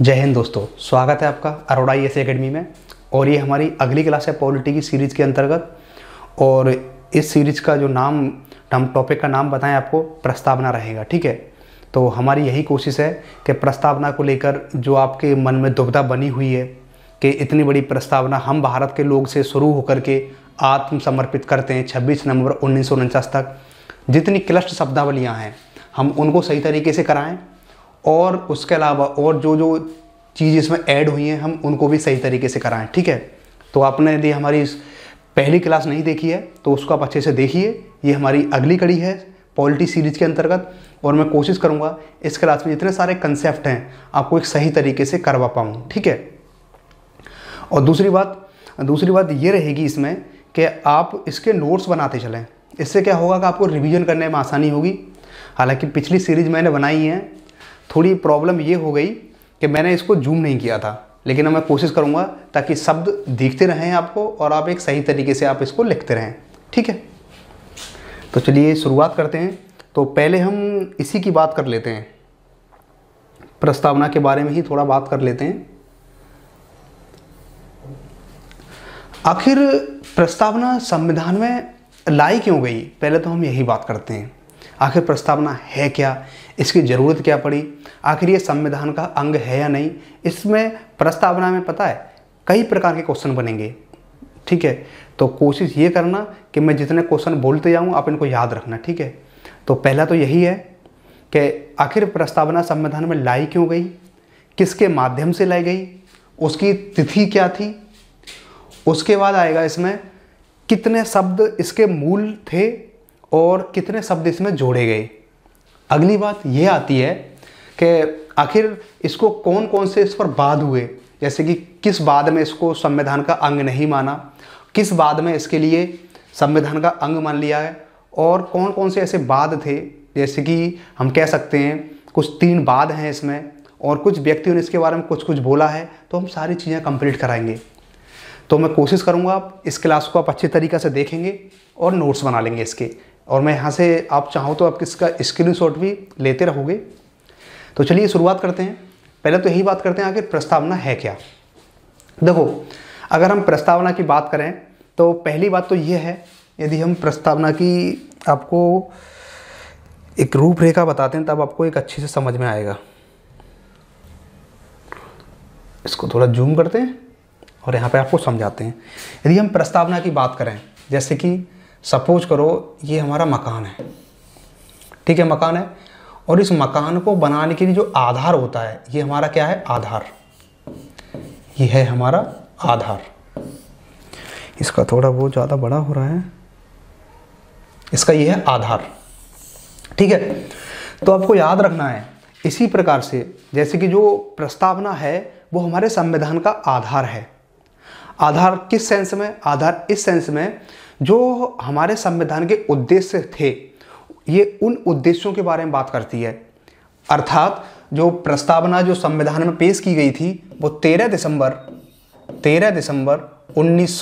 जय हिंद दोस्तों स्वागत है आपका अरोड़ा आई e एस में और ये हमारी अगली क्लास है पॉलिटी की सीरीज़ के अंतर्गत और इस सीरीज़ का जो नाम हम टॉपिक का नाम बताएं आपको प्रस्तावना रहेगा ठीक है तो हमारी यही कोशिश है कि प्रस्तावना को लेकर जो आपके मन में दुविधा बनी हुई है कि इतनी बड़ी प्रस्तावना हम भारत के लोग से शुरू होकर के आत्मसमर्पित करते हैं छब्बीस नवंबर उन्नीस तक जितनी क्लस्ट शब्दावलियाँ हैं हम उनको सही तरीके से कराएँ और उसके अलावा और जो जो चीज़ इसमें ऐड हुई हैं हम उनको भी सही तरीके से कराएं ठीक है तो आपने यदि हमारी इस पहली क्लास नहीं देखी है तो उसको आप अच्छे से देखिए ये हमारी अगली कड़ी है पॉलिटी सीरीज के अंतर्गत और मैं कोशिश करूँगा इस क्लास में जितने सारे कंसेप्ट हैं आपको एक सही तरीके से करवा पाऊँ ठीक है और दूसरी बात दूसरी बात ये रहेगी इसमें कि आप इसके नोट्स बनाते चलें इससे क्या होगा कि आपको रिवीजन करने में आसानी होगी हालांकि पिछली सीरीज मैंने बनाई है थोड़ी प्रॉब्लम ये हो गई कि मैंने इसको जूम नहीं किया था लेकिन मैं कोशिश करूँगा ताकि शब्द दिखते रहें आपको और आप एक सही तरीके से आप इसको लिखते रहें ठीक है तो चलिए शुरुआत करते हैं तो पहले हम इसी की बात कर लेते हैं प्रस्तावना के बारे में ही थोड़ा बात कर लेते हैं आखिर प्रस्तावना संविधान में लाई क्यों गई पहले तो हम यही बात करते हैं आखिर प्रस्तावना है क्या इसकी ज़रूरत क्या पड़ी आखिर ये संविधान का अंग है या नहीं इसमें प्रस्तावना में पता है कई प्रकार के क्वेश्चन बनेंगे ठीक है तो कोशिश ये करना कि मैं जितने क्वेश्चन बोलते जाऊँ आप इनको याद रखना ठीक है तो पहला तो यही है कि आखिर प्रस्तावना संविधान में लाई क्यों गई किसके माध्यम से लाई गई उसकी तिथि क्या थी उसके बाद आएगा इसमें कितने शब्द इसके मूल थे और कितने शब्द इसमें जोड़े गए अगली बात यह आती है कि आखिर इसको कौन कौन से इस पर बाद हुए जैसे कि किस बाद में इसको संविधान का अंग नहीं माना किस बाद में इसके लिए संविधान का अंग मान लिया है और कौन कौन से ऐसे बाद थे जैसे कि हम कह सकते हैं कुछ तीन बाद हैं इसमें और कुछ व्यक्तियों ने इसके बारे में कुछ कुछ बोला है तो हम सारी चीज़ें कंप्लीट कराएंगे तो मैं कोशिश करूँगा आप इस क्लास को आप अच्छे तरीके से देखेंगे और नोट्स बना लेंगे इसके और मैं यहाँ से आप चाहो तो आप किसका स्क्रीन भी लेते रहोगे तो चलिए शुरुआत करते हैं पहले तो यही बात करते हैं आखिर प्रस्तावना है क्या देखो अगर हम प्रस्तावना की बात करें तो पहली बात तो यह है यदि हम प्रस्तावना की आपको एक रूपरेखा बताते हैं तब आपको एक अच्छे से समझ में आएगा इसको थोड़ा जूम करते हैं और यहाँ पे आपको समझाते हैं यदि हम प्रस्तावना की बात करें जैसे कि सपोज करो ये हमारा मकान है ठीक है मकान है और इस मकान को बनाने के लिए जो आधार होता है ये हमारा क्या है आधार ये है हमारा आधार इसका थोड़ा बहुत ज़्यादा बड़ा हो रहा है इसका ये है आधार ठीक है तो आपको याद रखना है इसी प्रकार से जैसे कि जो प्रस्तावना है वो हमारे संविधान का आधार है आधार किस सेंस में आधार इस सेंस में जो हमारे संविधान के उद्देश्य थे ये उन उद्देश्यों के बारे में बात करती है अर्थात जो प्रस्तावना जो संविधान में पेश की गई थी वो 13 दिसंबर 13 दिसंबर उन्नीस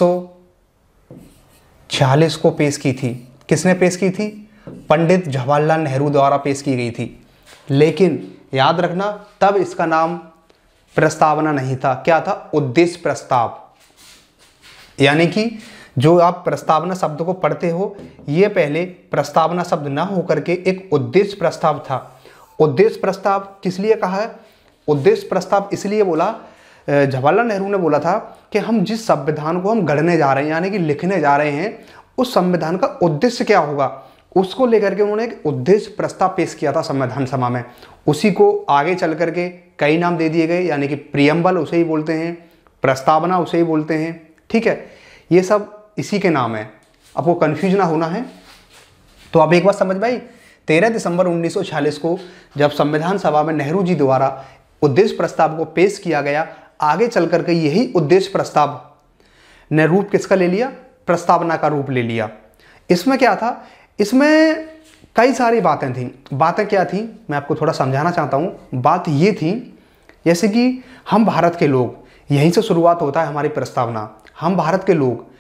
को पेश की थी किसने पेश की थी पंडित जवाहरलाल नेहरू द्वारा पेश की गई थी लेकिन याद रखना तब इसका नाम प्रस्तावना नहीं था क्या था उद्देश्य प्रस्ताव यानी कि जो आप प्रस्तावना शब्द को पढ़ते हो ये पहले प्रस्तावना शब्द ना होकर के एक उद्देश्य प्रस्ताव था उद्देश्य प्रस्ताव किस लिए कहा है उद्देश्य प्रस्ताव इसलिए बोला जवाहरलाल नेहरू ने बोला था कि हम जिस संविधान को हम गढ़ने जा रहे हैं यानी कि लिखने जा रहे हैं उस संविधान का उद्देश्य क्या होगा उसको लेकर के उन्होंने एक उद्देश्य प्रस्ताव पेश किया था संविधान सभा में उसी को आगे चल करके कई नाम दे दिए गए यानी कि प्रियम्बल उसे ही बोलते हैं प्रस्तावना उसे ही बोलते हैं ठीक है ये सब इसी के नाम है आपको कन्फ्यूज ना होना है तो आप एक बात समझ भाई तेरह दिसंबर 1946 को जब संविधान सभा में नेहरू जी द्वारा उद्देश्य प्रस्ताव को पेश किया गया आगे चल करके यही उद्देश्य प्रस्ताव ने रूप किसका ले लिया प्रस्तावना का रूप ले लिया इसमें क्या था इसमें कई सारी बातें थीं बातें क्या थी मैं आपको थोड़ा समझाना चाहता हूँ बात ये थी जैसे कि हम भारत के लोग यहीं से शुरुआत होता है हमारी प्रस्तावना हम भारत के लोग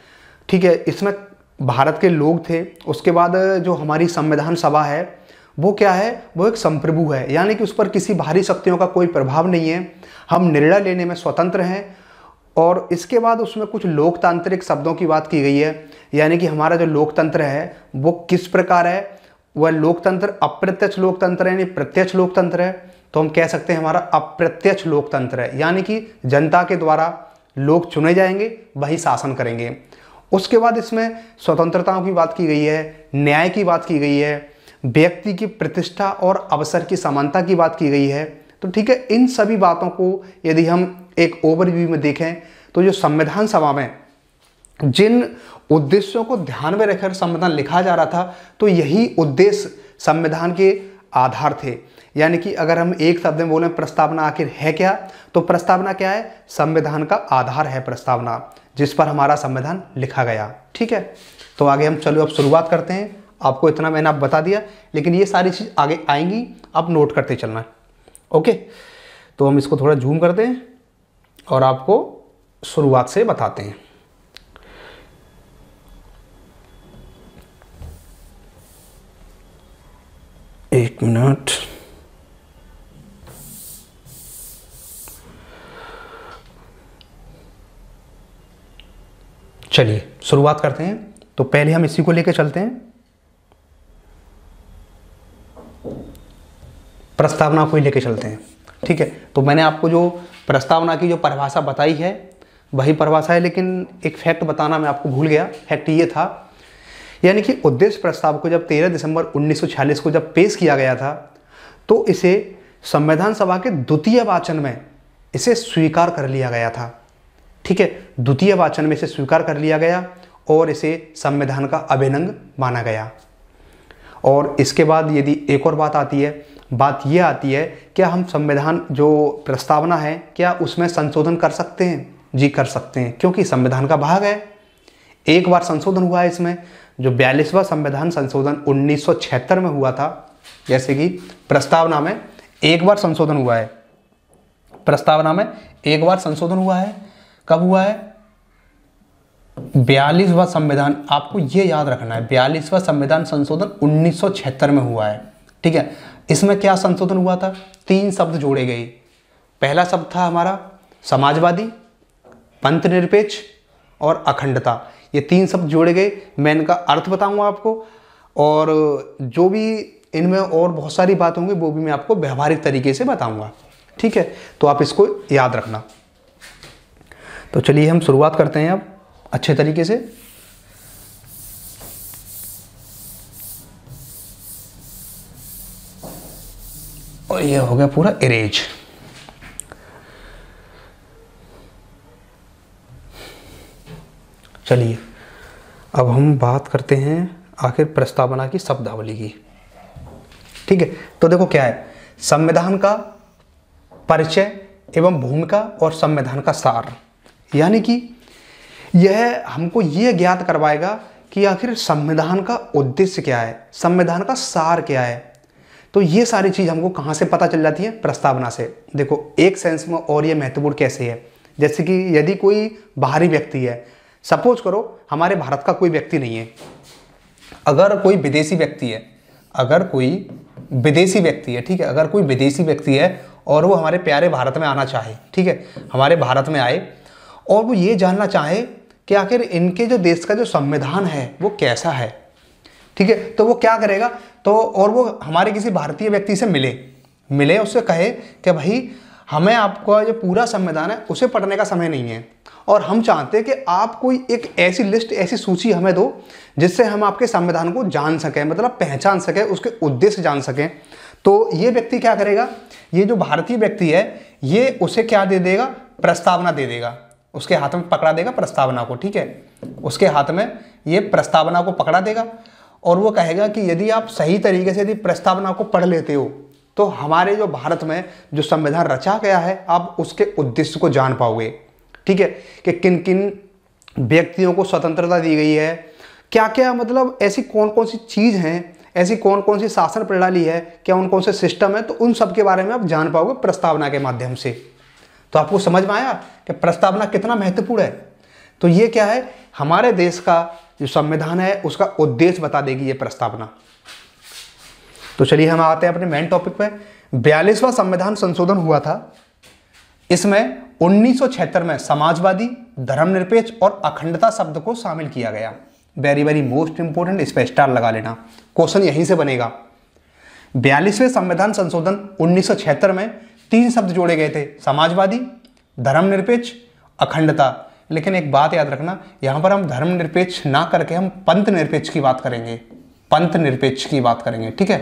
ठीक है इसमें भारत के लोग थे उसके बाद जो हमारी संविधान सभा है वो क्या है वो एक संप्रभु है यानी कि उस पर किसी बाहरी शक्तियों का कोई प्रभाव नहीं है हम निर्णय लेने में स्वतंत्र हैं और इसके बाद उसमें कुछ लोकतांत्रिक शब्दों की बात की गई है यानी कि हमारा जो लोकतंत्र है वो किस प्रकार है वह लोकतंत्र अप्रत्यक्ष लोकतंत्र है यानी प्रत्यक्ष लोकतंत्र है तो हम कह सकते हैं हमारा अप्रत्यक्ष लोकतंत्र है यानी कि जनता के द्वारा लोग चुने जाएंगे वही शासन करेंगे उसके बाद इसमें स्वतंत्रताओं की बात की गई है न्याय की बात की गई है व्यक्ति की प्रतिष्ठा और अवसर की समानता की बात की गई है तो ठीक है इन सभी बातों को यदि हम एक ओवरव्यू में देखें तो जो संविधान सभा में जिन उद्देश्यों को ध्यान में रखकर संविधान लिखा जा रहा था तो यही उद्देश्य संविधान के आधार थे यानी कि अगर हम एक शब्द में बोलें प्रस्तावना आखिर है क्या तो प्रस्तावना क्या है संविधान का आधार है प्रस्तावना जिस पर हमारा संविधान लिखा गया ठीक है तो आगे हम चलो अब शुरुआत करते हैं आपको इतना मैंने आप बता दिया लेकिन ये सारी चीज़ आगे आएंगी आप नोट करते चलना ओके तो हम इसको थोड़ा जूम करते हैं और आपको शुरुआत से बताते हैं एक मिनट चलिए शुरुआत करते हैं तो पहले हम इसी को लेकर चलते हैं प्रस्तावना को ही लेकर चलते हैं ठीक है तो मैंने आपको जो प्रस्तावना की जो परिभाषा बताई है वही परिभाषा है लेकिन एक फैक्ट बताना मैं आपको भूल गया फैक्ट ये था यानी कि उद्देश्य प्रस्ताव को जब 13 दिसंबर 1946 को जब पेश किया गया था तो इसे संविधान सभा के द्वितीय वाचन में इसे स्वीकार कर लिया गया था ठीक है द्वितीय वाचन में इसे स्वीकार कर लिया गया और इसे संविधान का अभिनंग माना गया और इसके बाद यदि एक और बात आती है बात यह आती है क्या हम संविधान जो प्रस्तावना है क्या उसमें संशोधन कर सकते हैं जी कर सकते हैं क्योंकि संविधान का भाग है एक बार संशोधन हुआ है इसमें जो बयालीसवां संविधान संशोधन उन्नीस में हुआ था जैसे कि प्रस्तावना में एक बार संशोधन हुआ है प्रस्तावना में एक बार संशोधन हुआ है कब हुआ है बयालीसवा संविधान आपको यह याद रखना है बयालीसवा संविधान संशोधन उन्नीस में हुआ है ठीक है इसमें क्या संशोधन हुआ था तीन शब्द जोड़े गए पहला शब्द था हमारा समाजवादी पंथ निरपेक्ष और अखंडता ये तीन शब्द जोड़े गए मैं इनका अर्थ बताऊंगा आपको और जो भी इनमें और बहुत सारी बात होंगी वो भी मैं आपको व्यवहारिक तरीके से बताऊंगा ठीक है तो आप इसको याद रखना तो चलिए हम शुरुआत करते हैं अब अच्छे तरीके से और ये हो गया पूरा इरेज चलिए अब हम बात करते हैं आखिर प्रस्तावना की शब्दावली की ठीक है तो देखो क्या है संविधान का परिचय एवं भूमिका और संविधान का सार यानी कि यह हमको यह ज्ञात करवाएगा कि आखिर संविधान का उद्देश्य क्या है संविधान का सार क्या है तो ये सारी चीज़ हमको कहाँ से पता चल जाती है प्रस्तावना से देखो एक सेंस में और ये महत्वपूर्ण कैसे है जैसे कि यदि कोई बाहरी व्यक्ति है सपोज करो हमारे भारत का कोई व्यक्ति नहीं है अगर कोई विदेशी व्यक्ति है अगर कोई विदेशी व्यक्ति है ठीक है अगर कोई विदेशी व्यक्ति है और वो हमारे प्यारे भारत में आना चाहे ठीक है हमारे भारत में आए और वो ये जानना चाहे कि आखिर इनके जो देश का जो संविधान है वो कैसा है ठीक है तो वो क्या करेगा तो और वो हमारे किसी भारतीय व्यक्ति से मिले मिले उससे कहे कि भाई हमें आपका जो पूरा संविधान है उसे पढ़ने का समय नहीं है और हम चाहते हैं कि आप कोई एक ऐसी लिस्ट ऐसी सूची हमें दो जिससे हम आपके संविधान को जान सकें मतलब पहचान सकें उसके उद्देश्य जान सकें तो ये व्यक्ति क्या करेगा ये जो भारतीय व्यक्ति है ये उसे क्या दे देगा प्रस्तावना दे देगा उसके हाथ में पकड़ा देगा प्रस्तावना को ठीक है उसके हाथ में ये प्रस्तावना को पकड़ा देगा और वो कहेगा कि यदि आप सही तरीके से यदि प्रस्तावना को पढ़ लेते हो तो हमारे जो भारत में जो संविधान रचा गया है आप उसके उद्देश्य को जान पाओगे ठीक है कि किन किन व्यक्तियों को स्वतंत्रता दी गई है क्या क्या मतलब ऐसी कौन कौन सी चीज़ हैं ऐसी कौन कौन सी शासन प्रणाली है क्या उन कौन से सिस्टम है तो उन सब के बारे में आप जान पाओगे प्रस्तावना के माध्यम से तो आपको समझ में आया कि प्रस्तावना कितना महत्वपूर्ण है तो ये क्या है हमारे देश का जो संविधान है उसका उद्देश्य बता देगी ये प्रस्तावना तो चलिए हम आते हैं अपने मेन टॉपिक पे बयालीसवां संविधान संशोधन हुआ था इसमें उन्नीस में समाजवादी धर्मनिरपेक्ष और अखंडता शब्द को शामिल किया गया वेरी वेरी मोस्ट इंपोर्टेंट इस पर स्टार लगा लेना क्वेश्चन यहीं से बनेगा बयालीसवें संविधान संशोधन उन्नीस में तीन शब्द जोड़े गए थे समाजवादी धर्मनिरपेक्ष अखंडता लेकिन एक बात याद रखना यहां पर हम धर्मनिरपेक्ष ना करके हम पंथ निरपेक्ष की बात करेंगे पंथ निरपेक्ष की बात करेंगे ठीक है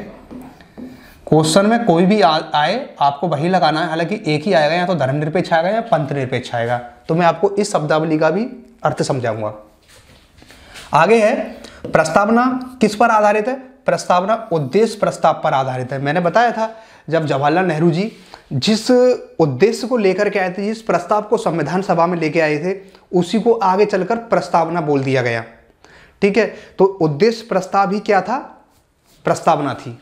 क्वेश्चन में कोई भी आ, आए आपको वही लगाना है हालांकि एक ही आएगा या तो धर्मनिरपेक्ष आएगा या पंथ निरपेक्ष आएगा तो मैं आपको इस शब्दावली का भी अर्थ समझाऊंगा आगे है प्रस्तावना किस पर आधारित है प्रस्तावना उद्देश्य प्रस्ताव पर आधारित है मैंने बताया था जब जवाहरलाल नेहरू जी जिस उद्देश्य को लेकर के आए थे जिस प्रस्ताव को संविधान सभा में लेके आए थे उसी को आगे चलकर प्रस्तावना बोल दिया गया ठीक है तो उद्देश्य प्रस्ताव ही क्या था प्रस्तावना थी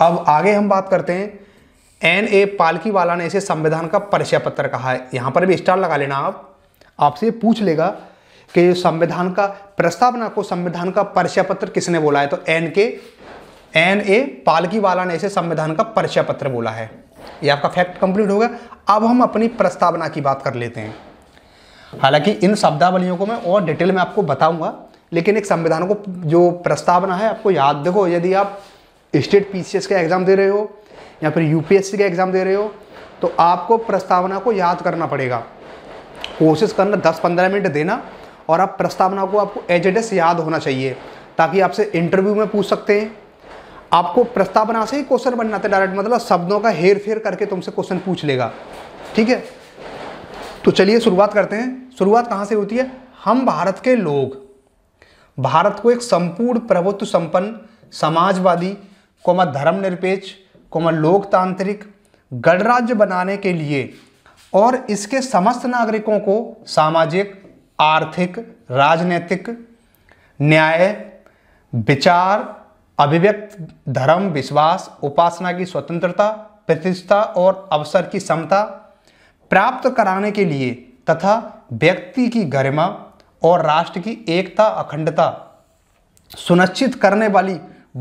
अब आगे हम बात करते हैं एन ए पालकी वाला ने इसे संविधान का परिचय पत्र कहा है यहां पर भी स्टार लगा लेना आप आपसे पूछ लेगा कि संविधान का प्रस्तावना को संविधान का परिचय पत्र किसने बोला है तो एन के एन ए पालकी वाला ने इसे संविधान का परिचय पत्र बोला है ये आपका फैक्ट कंप्लीट हो गया अब हम अपनी प्रस्तावना की बात कर लेते हैं हालांकि इन शब्दावलियों को मैं और डिटेल में आपको बताऊंगा लेकिन एक संविधान को जो प्रस्तावना है आपको याद देखो यदि आप स्टेट पीसीएस का एग्ज़ाम दे रहे हो या फिर यूपीएससी का एग्ज़ाम दे रहे हो तो आपको प्रस्तावना को याद करना पड़ेगा कोशिश करना दस पंद्रह मिनट देना और आप प्रस्तावना को आपको एज एड एस याद होना चाहिए ताकि आपसे इंटरव्यू में पूछ सकते हैं आपको प्रस्तावना से ही क्वेश्चन बनना था डायरेक्ट मतलब शब्दों का हेर फेर करके तुमसे क्वेश्चन पूछ लेगा ठीक है तो चलिए शुरुआत करते हैं शुरुआत कहाँ से होती है हम भारत के लोग भारत को एक संपूर्ण प्रभुत्व संपन्न समाजवादी कोमा धर्मनिरपेक्ष कोमा लोकतांत्रिक गणराज्य बनाने के लिए और इसके समस्त नागरिकों को सामाजिक आर्थिक राजनीतिक न्याय विचार अभिव्यक्त धर्म विश्वास उपासना की स्वतंत्रता प्रतिष्ठा और अवसर की क्षमता प्राप्त कराने के लिए तथा व्यक्ति की गरिमा और राष्ट्र की एकता अखंडता सुनिश्चित करने वाली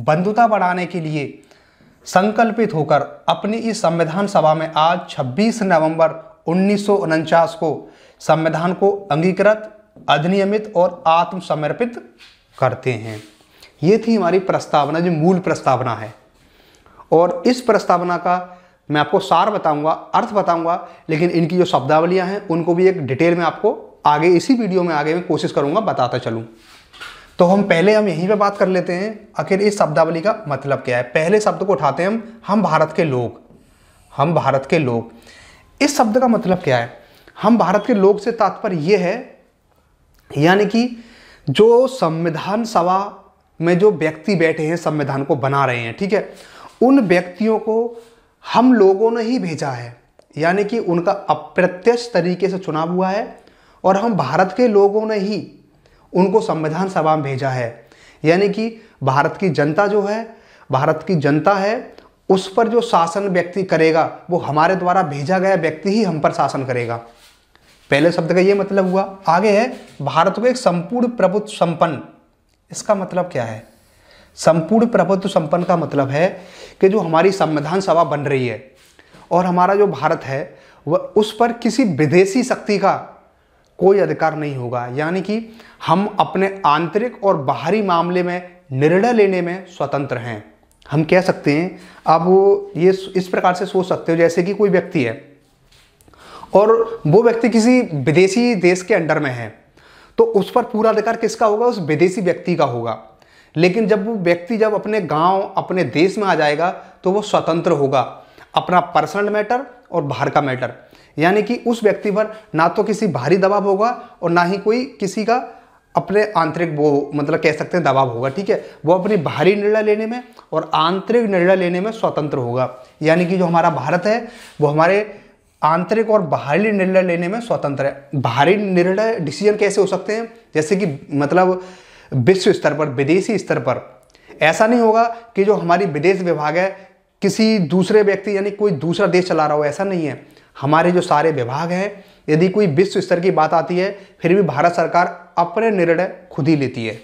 बंधुता बढ़ाने के लिए संकल्पित होकर अपनी इस संविधान सभा में आज 26 नवंबर उन्नीस को संविधान को अंगीकृत अधिनियमित और आत्मसमर्पित करते हैं ये थी हमारी प्रस्तावना जो मूल प्रस्तावना है और इस प्रस्तावना का मैं आपको सार बताऊंगा अर्थ बताऊंगा लेकिन इनकी जो शब्दावलियां हैं उनको भी एक डिटेल में आपको आगे इसी वीडियो में आगे मैं कोशिश करूँगा बताता चलूँ तो हम पहले हम यहीं पे बात कर लेते हैं आखिर इस शब्दावली का मतलब क्या है पहले शब्द को उठाते हैं हम हम भारत के लोग हम भारत के लोग इस शब्द का मतलब क्या है हम भारत के लोग से तात्पर्य यह है यानी कि जो संविधान सभा में जो व्यक्ति बैठे हैं संविधान को बना रहे हैं ठीक है उन व्यक्तियों को हम लोगों ने ही भेजा है यानी कि उनका अप्रत्यक्ष तरीके से चुनाव हुआ है और हम भारत के लोगों ने ही उनको संविधान सभा में भेजा है यानी कि भारत की जनता जो है भारत की जनता है उस पर जो शासन व्यक्ति करेगा वो हमारे द्वारा भेजा गया व्यक्ति ही हम पर शासन करेगा पहले शब्द का ये मतलब हुआ आगे है भारत को एक संपूर्ण प्रभुत्व संपन्न इसका मतलब क्या है संपूर्ण प्रभुत्व संपन्न का मतलब है कि जो हमारी संविधान सभा बन रही है और हमारा जो भारत है वह उस पर किसी विदेशी शक्ति का कोई अधिकार नहीं होगा यानी कि हम अपने आंतरिक और बाहरी मामले में निर्णय लेने में स्वतंत्र हैं हम कह सकते हैं आप वो ये इस प्रकार से सोच सकते हो जैसे कि कोई व्यक्ति है और वो व्यक्ति किसी विदेशी देश के अंडर में है तो उस पर पूरा अधिकार किसका होगा उस विदेशी व्यक्ति का होगा लेकिन जब वो व्यक्ति जब अपने गांव अपने देश में आ जाएगा तो वो स्वतंत्र होगा अपना पर्सनल मैटर और बाहर का मैटर यानी कि उस व्यक्ति पर ना तो किसी भारी दबाव होगा और ना ही कोई किसी का अपने आंतरिक वो मतलब कह सकते हैं दबाव होगा ठीक है वो अपनी बाहरी निर्णय लेने में और आंतरिक निर्णय लेने में स्वतंत्र होगा यानी कि जो हमारा भारत है वो हमारे आंतरिक और बाहरी निर्णय लेने में स्वतंत्र है बाहरी निर्णय डिसीजन कैसे हो सकते हैं जैसे कि मतलब विश्व स्तर पर विदेशी स्तर पर ऐसा नहीं होगा कि जो हमारी विदेश विभाग है किसी दूसरे व्यक्ति यानी कोई दूसरा देश चला रहा हो ऐसा नहीं है हमारे जो सारे विभाग हैं यदि कोई विश्व स्तर की बात आती है फिर भी भारत सरकार अपने निर्णय खुद ही लेती है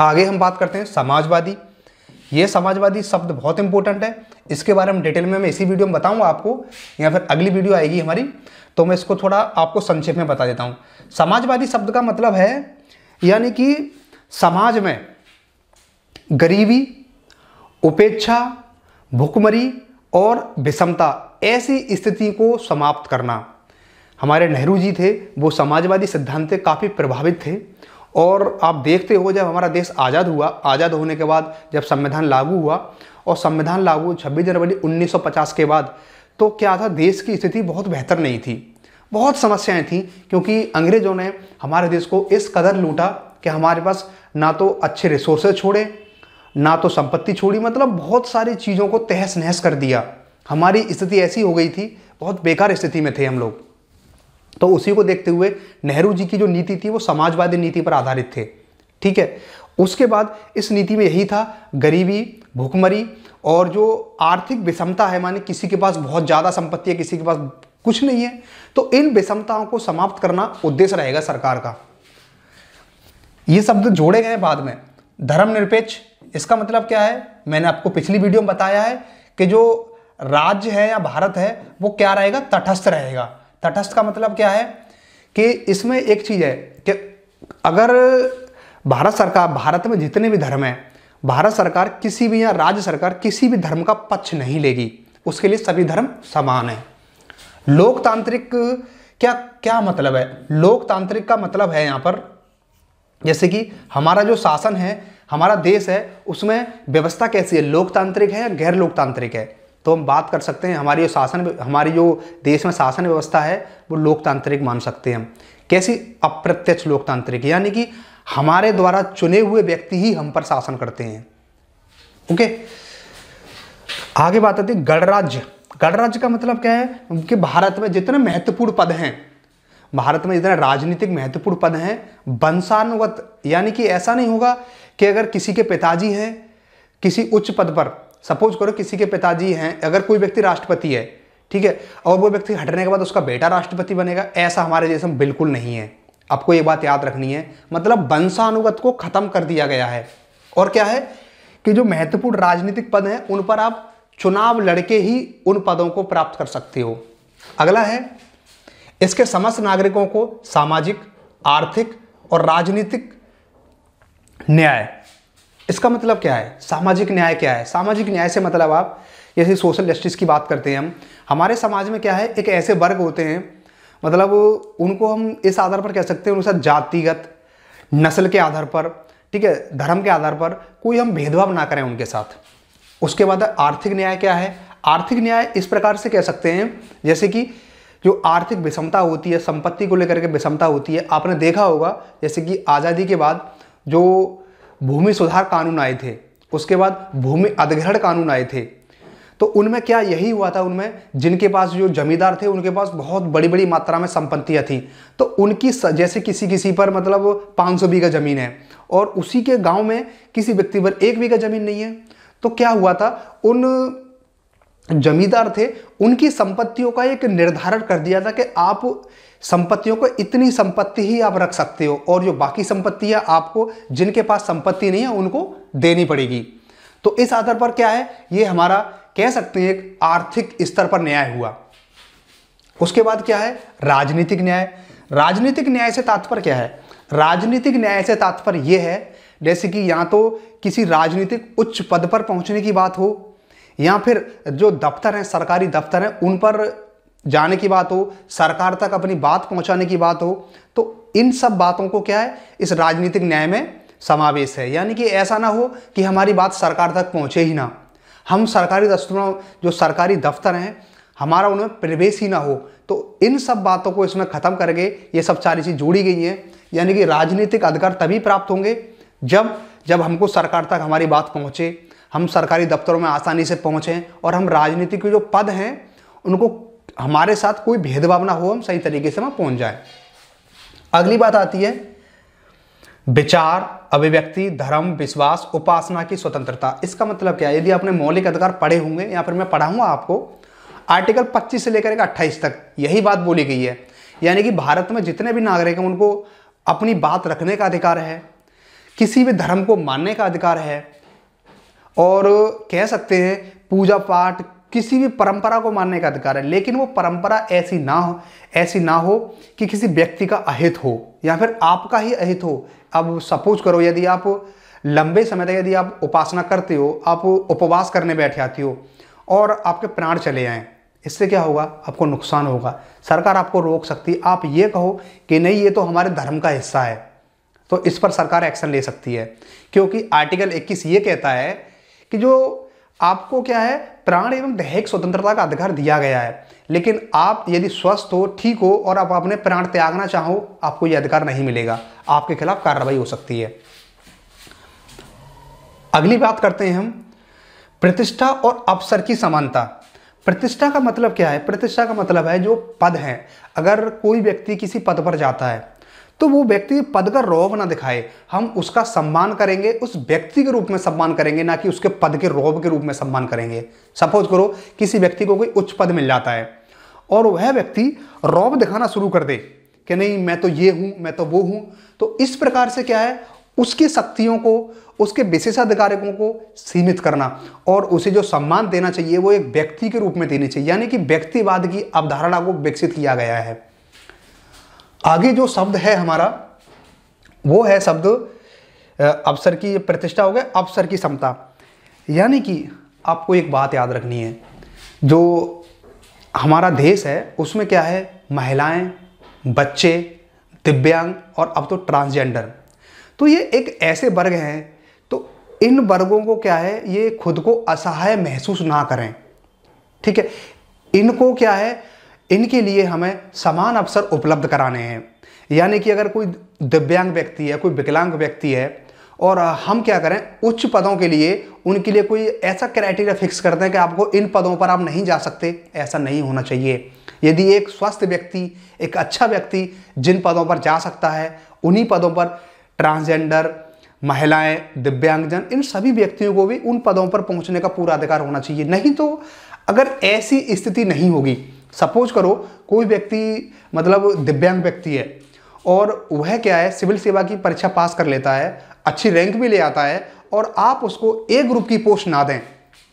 आगे हम बात करते हैं समाजवादी ये समाजवादी शब्द बहुत इंपॉर्टेंट है इसके बारे में डिटेल में मैं इसी वीडियो में बताऊंगा आपको या फिर अगली वीडियो आएगी हमारी तो मैं इसको थोड़ा आपको संक्षेप में बता देता हूँ समाजवादी शब्द का मतलब है यानी कि समाज में गरीबी उपेक्षा भुखमरी और विषमता ऐसी स्थिति को समाप्त करना हमारे नेहरू जी थे वो समाजवादी सिद्धांत से काफ़ी प्रभावित थे और आप देखते हो जब हमारा देश आज़ाद हुआ आज़ाद होने के बाद जब संविधान लागू हुआ और संविधान लागू 26 जनवरी 1950 के बाद तो क्या था देश की स्थिति बहुत बेहतर नहीं थी बहुत समस्याएं थीं क्योंकि अंग्रेज़ों ने हमारे देश को इस कदर लूटा कि हमारे पास ना तो अच्छे रिसोर्सेज छोड़े ना तो संपत्ति छोड़ी मतलब बहुत सारी चीज़ों को तहस नहस कर दिया हमारी स्थिति ऐसी हो गई थी बहुत बेकार स्थिति में थे हम लोग तो उसी को देखते हुए नेहरू जी की जो नीति थी वो समाजवादी नीति पर आधारित थे ठीक है उसके बाद इस नीति में यही था गरीबी भुखमरी और जो आर्थिक विषमता है माने किसी के पास बहुत ज़्यादा संपत्ति है किसी के पास कुछ नहीं है तो इन विषमताओं को समाप्त करना उद्देश्य रहेगा सरकार का ये शब्द जोड़े गए बाद में धर्मनिरपेक्ष इसका मतलब क्या है मैंने आपको पिछली वीडियो में बताया है कि जो राज्य है या भारत है वो क्या रहेगा तटस्थ रहेगा तटस्थ का मतलब क्या है कि इसमें एक चीज़ है कि अगर भारत सरकार भारत में जितने भी धर्म हैं भारत सरकार किसी भी या राज्य सरकार किसी भी धर्म का पक्ष नहीं लेगी उसके लिए सभी धर्म समान हैं लोकतांत्रिक क्या क्या मतलब है लोकतांत्रिक का मतलब है यहाँ पर जैसे कि हमारा जो शासन है हमारा देश है उसमें व्यवस्था कैसी है लोकतांत्रिक है या गैर लोकतांत्रिक है तो हम बात कर सकते हैं हमारी जो शासन हमारी जो देश में शासन व्यवस्था है वो लोकतांत्रिक मान सकते हैं हम कैसी अप्रत्यक्ष लोकतांत्रिक यानी कि हमारे द्वारा चुने हुए व्यक्ति ही हम पर शासन करते हैं ओके आगे बात आती है गणराज्य गणराज्य का मतलब क्या है कि भारत में जितने महत्वपूर्ण पद हैं भारत में जितने राजनीतिक महत्वपूर्ण पद हैं वंशानुगत यानी कि ऐसा नहीं होगा कि अगर किसी के पिताजी हैं किसी उच्च पद पर सपोज करो किसी के पिताजी हैं अगर कोई व्यक्ति राष्ट्रपति है ठीक है और वो व्यक्ति हटने के बाद उसका बेटा राष्ट्रपति बनेगा ऐसा हमारे देश में बिल्कुल नहीं है आपको ये बात याद रखनी है मतलब वंशानुगत को खत्म कर दिया गया है और क्या है कि जो महत्वपूर्ण राजनीतिक पद हैं उन पर आप चुनाव लड़के ही उन पदों को प्राप्त कर सकते हो अगला है इसके समस्त नागरिकों को सामाजिक आर्थिक और राजनीतिक न्याय इसका मतलब क्या है सामाजिक न्याय क्या है सामाजिक न्याय से मतलब आप जैसे सोशल जस्टिस की बात करते हैं हम हमारे समाज में क्या है एक ऐसे वर्ग होते हैं मतलब उनको हम इस आधार पर कह सकते हैं उनके जातिगत नस्ल के आधार पर ठीक है धर्म के आधार पर कोई हम भेदभाव ना करें उनके साथ उसके बाद आर्थिक न्याय क्या है आर्थिक न्याय इस प्रकार से कह सकते हैं जैसे कि जो आर्थिक विषमता होती है संपत्ति को लेकर के विषमता होती है आपने देखा होगा जैसे कि आज़ादी के बाद जो भूमि सुधार कानून आए थे उसके बाद भूमि अधिग्रहण कानून आए थे तो उनमें क्या यही हुआ था उनमें जिनके पास जो जमींदार थे उनके पास बहुत बड़ी बड़ी मात्रा में संपत्तियाँ थी तो उनकी जैसे किसी किसी पर मतलब 500 बीघा ज़मीन है और उसी के गांव में किसी व्यक्ति पर एक बीघा ज़मीन नहीं है तो क्या हुआ था उन जमींदार थे उनकी संपत्तियों का एक निर्धारण कर दिया था कि आप संपत्तियों को इतनी संपत्ति ही आप रख सकते हो और जो बाकी संपत्तियां आपको जिनके पास संपत्ति नहीं है उनको देनी पड़ेगी तो इस आधार पर क्या है ये हमारा कह सकते हैं एक आर्थिक स्तर पर न्याय हुआ उसके बाद क्या है राजनीतिक न्याय राजनीतिक न्याय से तात्पर्य क्या है राजनीतिक न्याय से तात्पर्य यह है जैसे कि या तो किसी राजनीतिक उच्च पद पर पहुंचने की बात हो या फिर जो दफ्तर हैं सरकारी दफ्तर हैं उन पर जाने की बात हो सरकार तक अपनी बात पहुंचाने की बात हो तो इन सब बातों को क्या है इस राजनीतिक न्याय में समावेश है यानी कि ऐसा ना हो कि हमारी बात सरकार तक पहुंचे ही ना हम सरकारी दफ्तरों जो सरकारी दफ्तर हैं हमारा उनमें प्रवेश ही ना हो तो इन सब बातों को इसमें ख़त्म करके ये सब सारी चीज़ जोड़ी गई हैं यानी कि राजनीतिक अधिकार तभी प्राप्त होंगे जब जब हमको सरकार तक हमारी बात पहुँचे हम सरकारी दफ्तरों में आसानी से पहुँचें और हम राजनीतिक के जो पद हैं उनको हमारे साथ कोई भेदभाव ना हो हम सही तरीके से वहां पहुंच जाए अगली बात आती है विचार अभिव्यक्ति धर्म विश्वास उपासना की स्वतंत्रता इसका मतलब क्या है यदि आपने मौलिक अधिकार पढ़े होंगे या फिर मैं पढ़ाऊंगा आपको आर्टिकल 25 से लेकर के 28 तक यही बात बोली गई है यानी कि भारत में जितने भी नागरिक हैं उनको अपनी बात रखने का अधिकार है किसी भी धर्म को मानने का अधिकार है और कह सकते हैं पूजा पाठ किसी भी परंपरा को मानने का अधिकार है लेकिन वो परंपरा ऐसी ना हो ऐसी ना हो कि किसी व्यक्ति का अहित हो या फिर आपका ही अहित हो अब सपोज करो यदि आप लंबे समय तक यदि आप उपासना करते हो आप उपवास करने बैठ जाती हो और आपके प्राण चले आएँ इससे क्या होगा आपको नुकसान होगा सरकार आपको रोक सकती है आप ये कहो कि नहीं ये तो हमारे धर्म का हिस्सा है तो इस पर सरकार एक्शन ले सकती है क्योंकि आर्टिकल 21 ये कहता है कि जो आपको क्या है प्राण एवं दैहिक स्वतंत्रता का अधिकार दिया गया है लेकिन आप यदि स्वस्थ हो ठीक हो और आप अपने प्राण त्यागना चाहो आपको यह अधिकार नहीं मिलेगा आपके खिलाफ कार्रवाई हो सकती है अगली बात करते हैं हम प्रतिष्ठा और अवसर की समानता प्रतिष्ठा का मतलब क्या है प्रतिष्ठा का मतलब है जो पद है अगर कोई व्यक्ति किसी पद पर जाता है तो वो व्यक्ति पद का रौब ना दिखाए हम उसका सम्मान करेंगे उस व्यक्ति के रूप में सम्मान करेंगे ना कि उसके पद के रौब के रूप में सम्मान करेंगे सपोज करो किसी व्यक्ति को कोई उच्च पद मिल जाता है और वह व्यक्ति रौब दिखाना शुरू कर दे कि नहीं मैं तो ये हूँ मैं तो वो हूँ तो इस प्रकार से क्या है उसकी शक्तियों को उसके विशेषाधिकारकों को सीमित करना और उसे जो सम्मान देना चाहिए वो एक व्यक्ति के रूप में देनी चाहिए यानी कि व्यक्तिवाद की अवधारणा को विकसित किया गया है आगे जो शब्द है हमारा वो है शब्द अवसर की प्रतिष्ठा हो गया अवसर की क्षमता यानी कि आपको एक बात याद रखनी है जो हमारा देश है उसमें क्या है महिलाएं बच्चे दिव्यांग और अब तो ट्रांसजेंडर तो ये एक ऐसे वर्ग हैं तो इन वर्गों को क्या है ये खुद को असहाय महसूस ना करें ठीक है इनको क्या है इनके लिए हमें समान अवसर उपलब्ध कराने हैं यानी कि अगर कोई दिव्यांग व्यक्ति है कोई विकलांग व्यक्ति है और हम क्या करें उच्च पदों के लिए उनके लिए कोई ऐसा क्राइटेरिया फिक्स कर दें कि आपको इन पदों पर आप नहीं जा सकते ऐसा नहीं होना चाहिए यदि एक स्वस्थ व्यक्ति एक अच्छा व्यक्ति जिन पदों पर जा सकता है उन्हीं पदों पर ट्रांसजेंडर महिलाएं दिव्यांगजन इन सभी व्यक्तियों को भी उन पदों पर पहुंचने का पूरा अधिकार होना चाहिए नहीं तो अगर ऐसी स्थिति नहीं होगी सपोज करो कोई व्यक्ति मतलब दिव्यांग व्यक्ति है और वह क्या है सिविल सेवा की परीक्षा पास कर लेता है अच्छी रैंक भी ले आता है और आप उसको ए ग्रुप की पोस्ट ना दें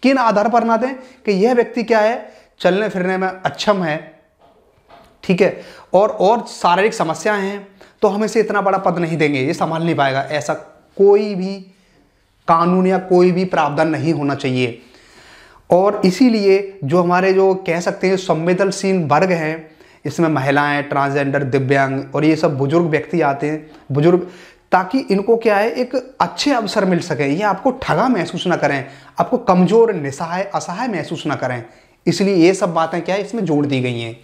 किन आधार पर ना दें कि यह व्यक्ति क्या है चलने फिरने में अक्षम है ठीक है और और शारीरिक समस्याएं हैं तो हम इसे इतना बड़ा पद नहीं देंगे ये संभाल नहीं पाएगा ऐसा कोई भी कानून या कोई भी प्रावधान नहीं होना चाहिए और इसीलिए जो हमारे जो कह सकते हैं संवेदनशील वर्ग हैं इसमें महिलाएं ट्रांसजेंडर दिव्यांग और ये सब बुजुर्ग व्यक्ति आते हैं बुजुर्ग ताकि इनको क्या है एक अच्छे अवसर मिल सके ये आपको ठगा महसूस ना करें आपको कमज़ोर निसहाय असहाय महसूस ना करें इसलिए ये सब बातें क्या है इसमें जोड़ दी गई हैं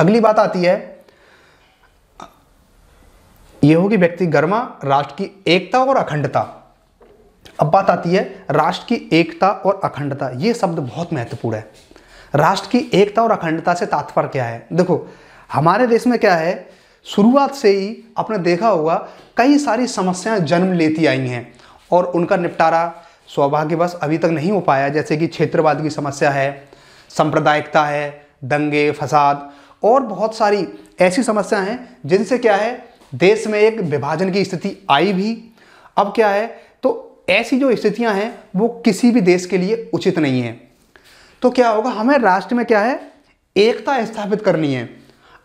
अगली बात आती है ये होगी व्यक्ति गर्मा राष्ट्र की एकता और अखंडता अब बात आती है राष्ट्र की एकता और अखंडता ये शब्द बहुत महत्वपूर्ण है राष्ट्र की एकता और अखंडता से तात्पर्य क्या है देखो हमारे देश में क्या है शुरुआत से ही आपने देखा होगा कई सारी समस्याएं जन्म लेती आई हैं और उनका निपटारा सौभाग्यवश अभी तक नहीं हो पाया जैसे कि क्षेत्रवाद की समस्या है सांप्रदायिकता है दंगे फसाद और बहुत सारी ऐसी समस्याएं हैं जिनसे क्या है देश में एक विभाजन की स्थिति आई भी अब क्या है ऐसी जो स्थितियां हैं वो किसी भी देश के लिए उचित नहीं है तो क्या होगा हमें राष्ट्र में क्या है एकता स्थापित करनी है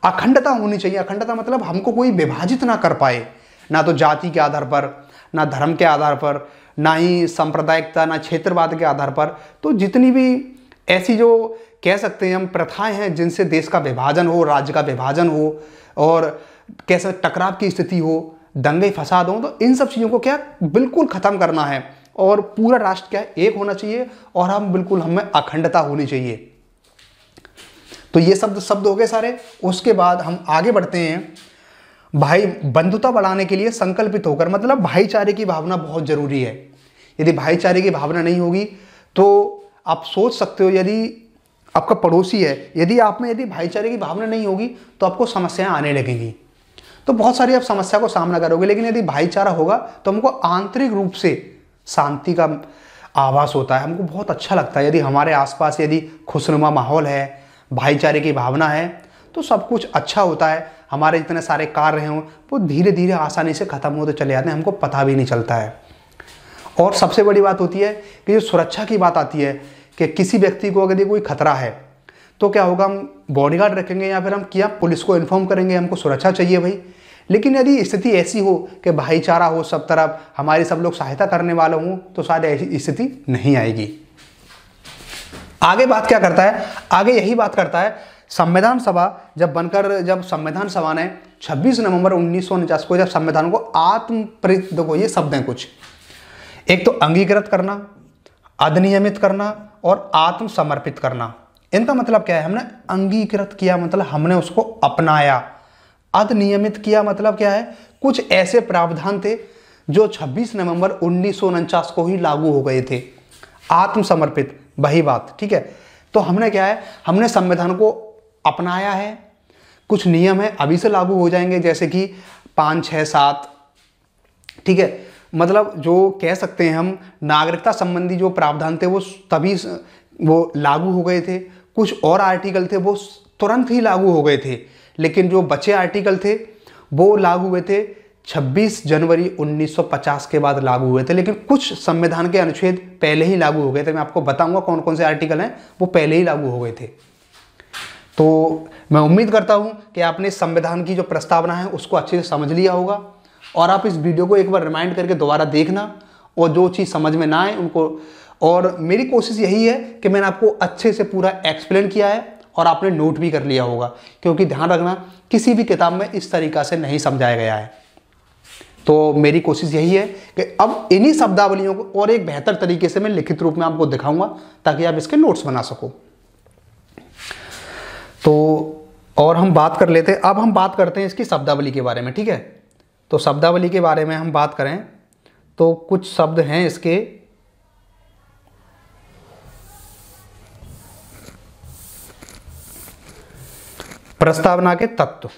अखंडता होनी चाहिए अखंडता मतलब हमको कोई विभाजित ना कर पाए ना तो जाति के आधार पर ना धर्म के आधार पर ना ही सांप्रदायिकता ना क्षेत्रवाद के आधार पर तो जितनी भी ऐसी जो कह सकते हैं हम प्रथाएं हैं जिनसे देश का विभाजन हो राज्य का विभाजन हो और कैसे टकराव की स्थिति हो दंगे फसाद हों तो इन सब चीज़ों को क्या बिल्कुल ख़त्म करना है और पूरा राष्ट्र क्या एक होना चाहिए और हम बिल्कुल हमें अखंडता होनी चाहिए तो ये शब्द शब्द हो गए सारे उसके बाद हम आगे बढ़ते हैं भाई बंधुता बढ़ाने के लिए संकल्पित होकर मतलब भाईचारे की भावना बहुत ज़रूरी है यदि भाईचारे की भावना नहीं होगी तो आप सोच सकते हो यदि आपका पड़ोसी है यदि आप में यदि भाईचारे की भावना नहीं होगी तो आपको समस्याएं आने लगेंगी तो बहुत सारी आप समस्या को सामना करोगे लेकिन यदि भाईचारा होगा तो हमको आंतरिक रूप से शांति का आवास होता है हमको बहुत अच्छा लगता है यदि हमारे आसपास यदि खुशनुमा माहौल है भाईचारे की भावना है तो सब कुछ अच्छा होता है हमारे जितने सारे कार्य हों वो धीरे धीरे आसानी से ख़त्म होते चले जाते हैं हमको पता भी नहीं चलता है और सबसे बड़ी बात होती है कि जो सुरक्षा की बात आती है कि किसी व्यक्ति को यदि कोई खतरा है तो क्या होगा हम बॉडीगार्ड रखेंगे या फिर हम किया पुलिस को इन्फॉर्म करेंगे हमको सुरक्षा चाहिए भाई लेकिन यदि स्थिति ऐसी हो कि भाईचारा हो सब तरफ हमारे सब लोग सहायता करने वाले हों तो शायद ऐसी स्थिति नहीं आएगी आगे बात क्या करता है आगे यही बात करता है संविधान सभा जब बनकर जब संविधान सभा ने 26 नवंबर उन्नीस को जब संविधान को आत्म देखो ये शब्द हैं कुछ एक तो अंगीकृत करना अधिनियमित करना और आत्मसमर्पित करना इनका मतलब क्या है हमने अंगीकृत किया मतलब हमने उसको अपनाया अधिनियमित किया मतलब क्या है कुछ ऐसे प्रावधान थे जो 26 नवंबर उन्नीस को ही लागू हो गए थे आत्मसमर्पित वही बात ठीक है तो हमने क्या है हमने संविधान को अपनाया है कुछ नियम है अभी से लागू हो जाएंगे जैसे कि पाँच छः सात ठीक है मतलब जो कह सकते हैं हम नागरिकता संबंधी जो प्रावधान थे वो तभी वो लागू हो गए थे कुछ और आर्टिकल थे वो तुरंत ही लागू हो गए थे लेकिन जो बचे आर्टिकल थे वो लागू हुए थे 26 जनवरी 1950 के बाद लागू हुए थे लेकिन कुछ संविधान के अनुच्छेद पहले ही लागू हो गए थे मैं आपको बताऊंगा कौन कौन से आर्टिकल हैं वो पहले ही लागू हो गए थे तो मैं उम्मीद करता हूं कि आपने संविधान की जो प्रस्तावना है उसको अच्छे से समझ लिया होगा और आप इस वीडियो को एक बार रिमाइंड करके दोबारा देखना और जो चीज़ समझ में ना आए उनको और मेरी कोशिश यही है कि मैंने आपको अच्छे से पूरा एक्सप्लेन किया है और आपने नोट भी कर लिया होगा क्योंकि ध्यान रखना किसी भी किताब में इस तरीका से नहीं समझाया गया है तो मेरी कोशिश यही है कि अब इन्हीं शब्दावलियों को और एक बेहतर तरीके से मैं लिखित रूप में आपको दिखाऊंगा ताकि आप इसके नोट्स बना सको तो और हम बात कर लेते हैं अब हम बात करते हैं इसकी शब्दावली के बारे में ठीक है तो शब्दावली के बारे में हम बात करें तो कुछ शब्द हैं इसके प्रस्तावना के तत्व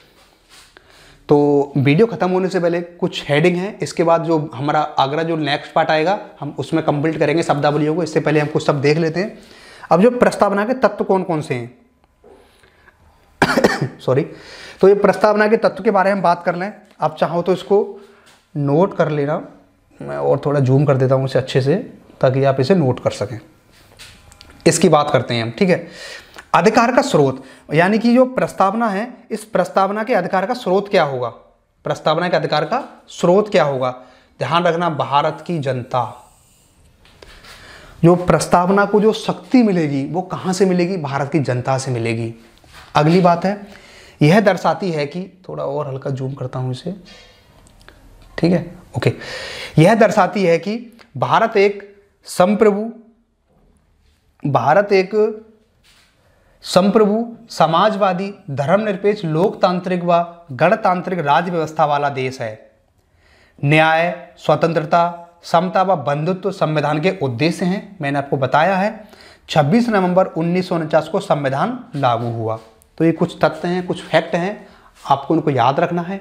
तो वीडियो खत्म होने से पहले कुछ हेडिंग है इसके बाद जो हमारा आगरा जो नेक्स्ट पार्ट आएगा हम उसमें कंप्लीट करेंगे शब्दावलियों को इससे पहले हम कुछ सब देख लेते हैं अब जो प्रस्तावना के तत्व कौन कौन से हैं सॉरी तो ये प्रस्तावना के तत्व के बारे में बात कर लें आप चाहो तो इसको नोट कर लेना मैं और थोड़ा जूम कर देता हूँ इसे अच्छे से ताकि आप इसे नोट कर सकें इसकी बात करते हैं हम ठीक है अधिकार का स्रोत यानी कि जो प्रस्तावना है इस प्रस्तावना के अधिकार का स्रोत क्या होगा प्रस्तावना के अधिकार का स्रोत क्या होगा ध्यान रखना भारत की जनता जो प्रस्तावना को जो शक्ति मिलेगी वो कहां से मिलेगी भारत की जनता से मिलेगी अगली बात है यह दर्शाती है कि थोड़ा और हल्का जूम करता हूं इसे ठीक है ओके यह दर्शाती है कि भारत एक संप्रभु भारत एक संप्रभु समाजवादी धर्मनिरपेक्ष लोकतांत्रिक व गणतांत्रिक राज्य व्यवस्था वाला देश है न्याय स्वतंत्रता समता व बंधुत्व संविधान के उद्देश्य हैं मैंने आपको बताया है 26 नवंबर उन्नीस को संविधान लागू हुआ तो ये कुछ तथ्य हैं कुछ फैक्ट हैं आपको उनको याद रखना है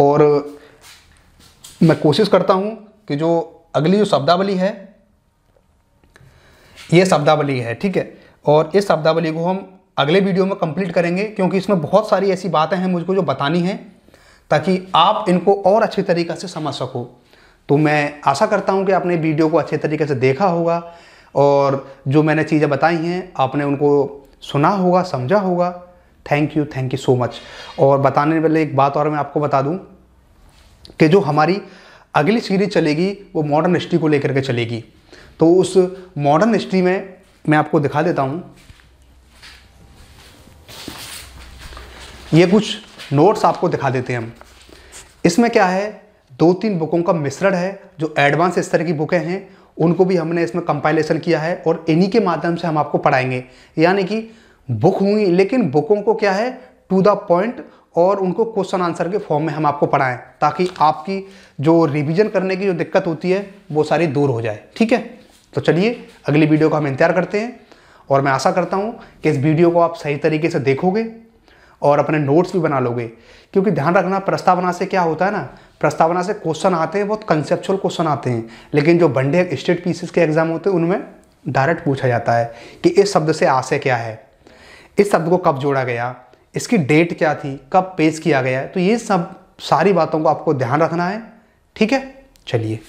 और मैं कोशिश करता हूँ कि जो अगली जो शब्दावली है ये शब्दावली है ठीक है और इस शब्दावली को हम अगले वीडियो में कंप्लीट करेंगे क्योंकि इसमें बहुत सारी ऐसी बातें हैं मुझको जो बतानी हैं ताकि आप इनको और अच्छे तरीक़े से समझ सको तो मैं आशा करता हूँ कि आपने वीडियो को अच्छे तरीके से देखा होगा और जो मैंने चीज़ें बताई हैं आपने उनको सुना होगा समझा होगा thank you thank you so much और बताने वाले एक बात और मैं आपको बता दूं कि जो हमारी अगली सीरीज चलेगी वो मॉडर्न हिस्ट्री को लेकर के चलेगी तो उस मॉडर्न हिस्ट्री में मैं आपको दिखा देता हूं ये कुछ नोट्स आपको दिखा देते हैं हम इसमें क्या है दो तीन बुकों का मिश्रण है जो एडवांस स्तर की बुकें हैं उनको भी हमने इसमें कंपाइलेशन किया है और इन्हीं के माध्यम से हम आपको पढ़ाएंगे यानी कि बुक हुई लेकिन बुकों को क्या है टू द पॉइंट और उनको क्वेश्चन आंसर के फॉर्म में हम आपको पढ़ाएं ताकि आपकी जो रिवीजन करने की जो दिक्कत होती है वो सारी दूर हो जाए ठीक है तो चलिए अगली वीडियो का हम इंतजार करते हैं और मैं आशा करता हूँ कि इस वीडियो को आप सही तरीके से देखोगे और अपने नोट्स भी बना लोगे क्योंकि ध्यान रखना प्रस्तावना से क्या होता है ना प्रस्तावना से क्वेश्चन आते हैं बहुत कंसेप्चुअल क्वेश्चन आते हैं लेकिन जो बंडे स्टेट पीसेस के एग्जाम होते हैं उनमें डायरेक्ट पूछा जाता है कि इस शब्द से आशय क्या है इस शब्द को कब जोड़ा गया इसकी डेट क्या थी कब पेश किया गया तो ये सब सारी बातों को आपको ध्यान रखना है ठीक है चलिए